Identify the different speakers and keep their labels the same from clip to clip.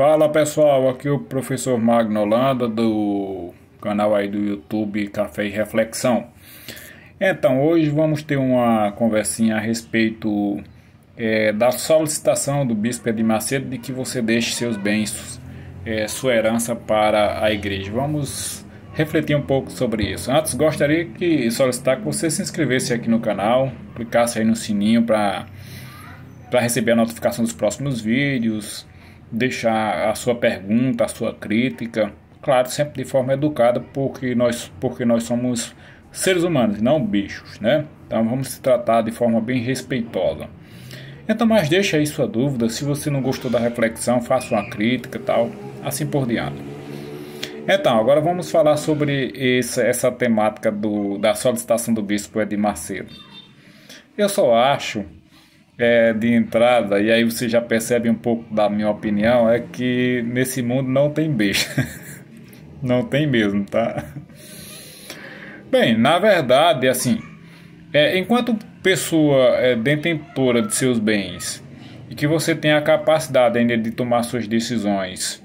Speaker 1: Fala pessoal, aqui é o professor Magno Holanda do canal aí do YouTube Café e Reflexão. Então, hoje vamos ter uma conversinha a respeito é, da solicitação do Bispo de Macedo de que você deixe seus bens, é, sua herança para a igreja. Vamos refletir um pouco sobre isso. Antes, gostaria que solicitar que você se inscrevesse aqui no canal, clicasse aí no sininho para receber a notificação dos próximos vídeos deixar a sua pergunta, a sua crítica, claro, sempre de forma educada, porque nós, porque nós somos seres humanos, não bichos, né? Então vamos se tratar de forma bem respeitosa. Então, mas deixa aí sua dúvida, se você não gostou da reflexão, faça uma crítica, tal, assim por diante. Então, agora vamos falar sobre essa, essa temática do, da solicitação do bispo Edir Macedo. Eu só acho é, de entrada, e aí você já percebe um pouco da minha opinião, é que nesse mundo não tem beijo. não tem mesmo, tá? Bem, na verdade, assim, é, enquanto pessoa é, detentora de seus bens e que você tem a capacidade ainda de tomar suas decisões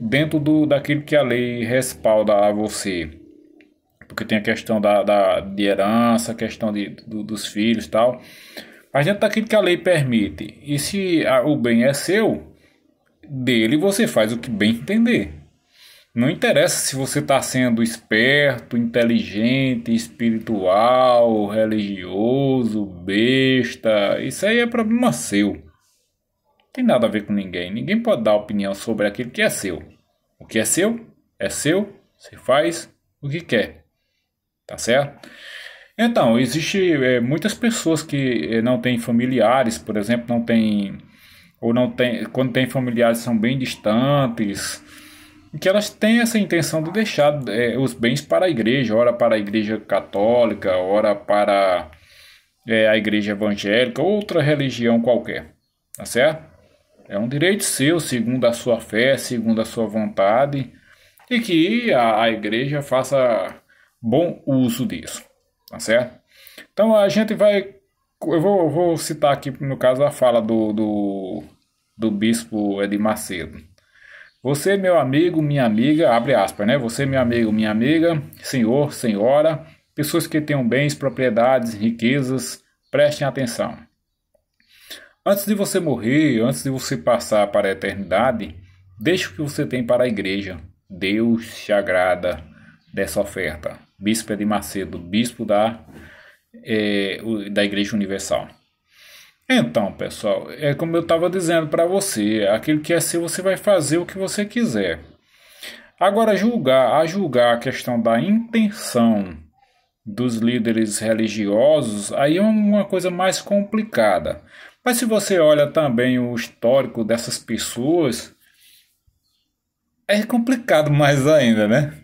Speaker 1: dentro do, daquilo que a lei respalda a você, porque tem a questão da, da de herança, a questão de, do, dos filhos tal mas dentro daquilo tá que a lei permite, e se o bem é seu, dele você faz o que bem entender. Não interessa se você está sendo esperto, inteligente, espiritual, religioso, besta. Isso aí é problema seu. Não tem nada a ver com ninguém. Ninguém pode dar opinião sobre aquilo que é seu. O que é seu, é seu. Você faz o que quer. Tá certo? Então, existe é, muitas pessoas que é, não têm familiares, por exemplo, não têm ou não tem quando tem familiares são bem distantes, que elas têm essa intenção de deixar é, os bens para a igreja, ora para a igreja católica, ora para é, a igreja evangélica, outra religião qualquer, tá certo? É um direito seu, segundo a sua fé, segundo a sua vontade, e que a, a igreja faça bom uso disso tá certo? Então a gente vai. Eu vou, vou citar aqui, no caso, a fala do, do, do bispo Edir Macedo. Você, meu amigo, minha amiga, abre aspas, né? Você, meu amigo, minha amiga, senhor, senhora, pessoas que tenham bens, propriedades, riquezas, prestem atenção. Antes de você morrer, antes de você passar para a eternidade, deixe o que você tem para a igreja. Deus te agrada dessa oferta. Bispo Edir Macedo, bispo da, é, da Igreja Universal. Então, pessoal, é como eu estava dizendo para você, aquilo que é seu você vai fazer o que você quiser. Agora, julgar, a julgar a questão da intenção dos líderes religiosos, aí é uma coisa mais complicada. Mas se você olha também o histórico dessas pessoas, é complicado mais ainda, né?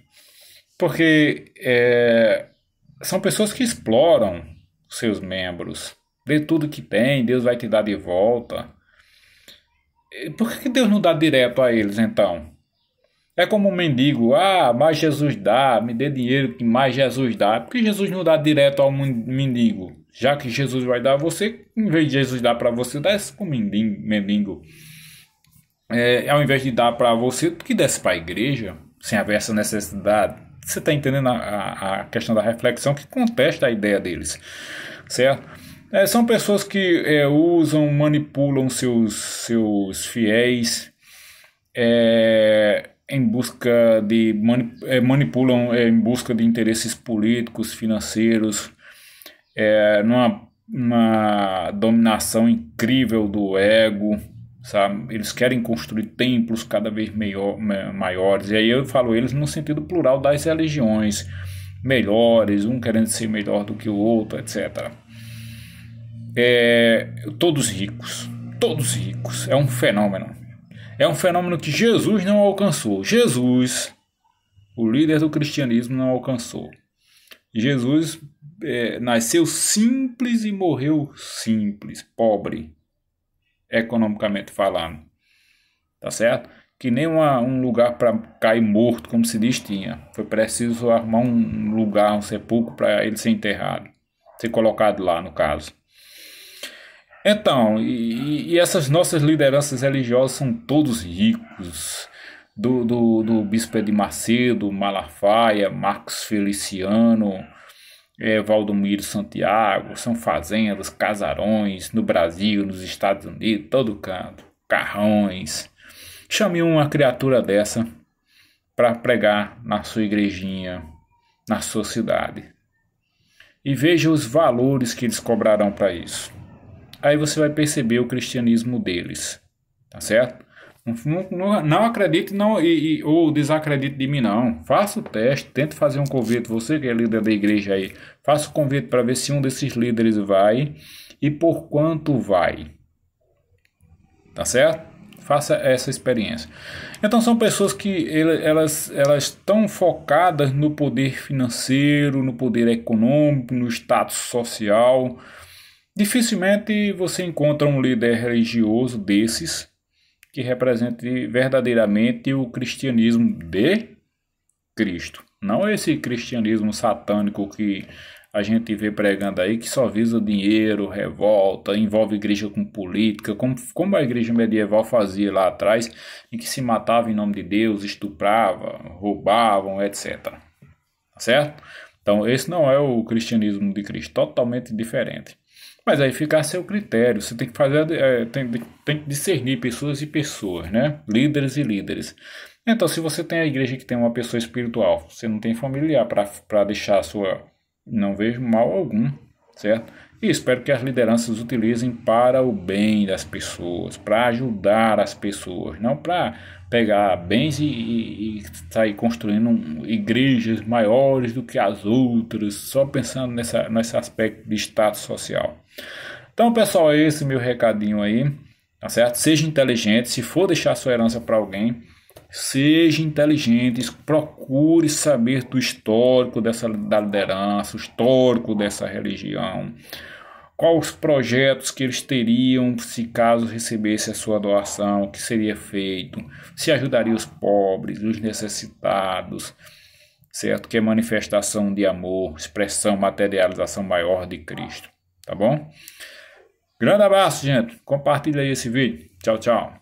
Speaker 1: Porque é, são pessoas que exploram seus membros. Dê tudo que tem, Deus vai te dar de volta. Por que Deus não dá direto a eles então? É como um mendigo, ah, mais Jesus dá, me dê dinheiro que mais Jesus dá. Por que Jesus não dá direto ao mendigo? Já que Jesus vai dar a você, em vez de Jesus dar para você, desce para o mendigo. É, ao invés de dar para você, que desce para a igreja, sem haver essa necessidade. Você está entendendo a, a, a, questão da reflexão que contesta a ideia deles, certo? É, são pessoas que é, usam, manipulam seus, seus fiéis é, em busca de é, manipulam é, em busca de interesses políticos, financeiros, é, numa, numa dominação incrível do ego Sabe? Eles querem construir templos cada vez maior, maiores. E aí eu falo eles no sentido plural das religiões, melhores, um querendo ser melhor do que o outro, etc. É, todos ricos, todos ricos. É um fenômeno. É um fenômeno que Jesus não alcançou. Jesus, o líder do cristianismo, não alcançou. Jesus é, nasceu simples e morreu simples, pobre, economicamente falando. Tá certo? Que nem uma, um lugar para cair morto, como se diz, tinha. Foi preciso arrumar um lugar, um sepulcro para ele ser enterrado, ser colocado lá, no caso. Então, e, e essas nossas lideranças religiosas são todos ricos. Do, do, do Bispo de Macedo, Malafaia, Marcos Feliciano, é, Valdomiro Santiago, são fazendas, casarões no Brasil, nos Estados Unidos, todo canto, carrões. Chame uma criatura dessa para pregar na sua igrejinha, na sua cidade. E veja os valores que eles cobrarão para isso. Aí você vai perceber o cristianismo deles, tá certo? Não, não, não acredite não, e, e, ou desacredite de mim, não. Faça o teste, tente fazer um convite. Você que é líder da igreja aí, faça o convite para ver se um desses líderes vai e por quanto vai. Tá certo? Faça essa experiência. Então são pessoas que elas, elas estão focadas no poder financeiro, no poder econômico, no status social. Dificilmente você encontra um líder religioso desses que represente verdadeiramente o cristianismo de Cristo. Não esse cristianismo satânico que a gente vê pregando aí, que só visa dinheiro, revolta, envolve igreja com política, como, como a igreja medieval fazia lá atrás, em que se matava em nome de Deus, estuprava, roubavam, etc. Tá certo? Então, esse não é o cristianismo de Cristo, totalmente diferente. Mas aí fica a seu critério. Você tem que fazer, é, tem, tem que discernir pessoas e pessoas, né? Líderes e líderes. Então, se você tem a igreja que tem uma pessoa espiritual, você não tem familiar para deixar a sua. Não vejo mal algum certo? E espero que as lideranças utilizem para o bem das pessoas, para ajudar as pessoas, não para pegar bens e, e, e, sair construindo igrejas maiores do que as outras, só pensando nessa, nesse aspecto de status social. Então, pessoal, é esse meu recadinho aí, tá certo? Seja inteligente, se for deixar sua herança para alguém, Seja inteligente, procure saber do histórico dessa da liderança, o histórico dessa religião, quais projetos que eles teriam se caso recebesse a sua doação, o que seria feito, se ajudaria os pobres, os necessitados, certo? Que é manifestação de amor, expressão, materialização maior de Cristo, tá bom? Grande abraço, gente. Compartilha aí esse vídeo. Tchau, tchau.